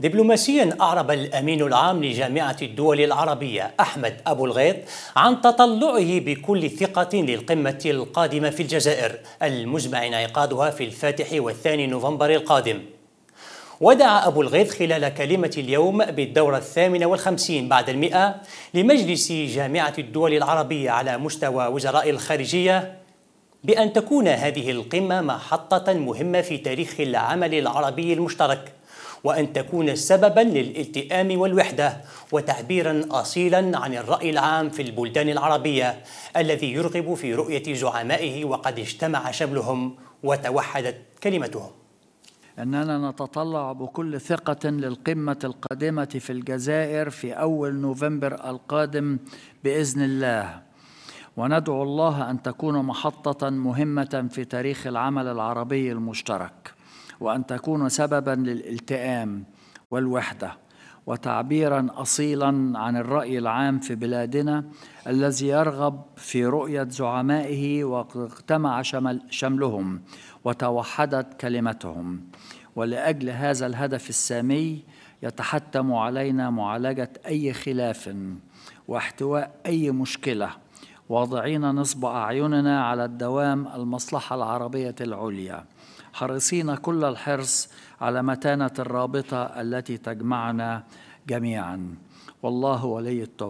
دبلوماسيا أعرب الأمين العام لجامعة الدول العربية أحمد أبو الغيط عن تطلعه بكل ثقة للقمة القادمة في الجزائر المزمع انعقادها في الفاتح والثاني نوفمبر القادم ودعا أبو الغيط خلال كلمة اليوم بالدورة الثامنة والخمسين بعد المئة لمجلس جامعة الدول العربية على مستوى وزراء الخارجية بأن تكون هذه القمة محطة مهمة في تاريخ العمل العربي المشترك وأن تكون سببا للالتئام والوحدة وتعبيرا أصيلا عن الرأي العام في البلدان العربية الذي يرغب في رؤية زعمائه وقد اجتمع شملهم وتوحدت كلمتهم أننا نتطلع بكل ثقة للقمة القادمة في الجزائر في أول نوفمبر القادم بإذن الله وندعو الله أن تكون محطة مهمة في تاريخ العمل العربي المشترك وأن تكون سببا للالتئام والوحدة وتعبيرا أصيلا عن الرأي العام في بلادنا الذي يرغب في رؤية زعمائه واجتمع شمل شملهم وتوحدت كلمتهم ولأجل هذا الهدف السامي يتحتم علينا معالجة أي خلاف واحتواء أي مشكلة واضعين نصب أعيننا على الدوام المصلحة العربية العليا حريصين كل الحرص على متانة الرابطة التي تجمعنا جميعا والله ولي التوفيق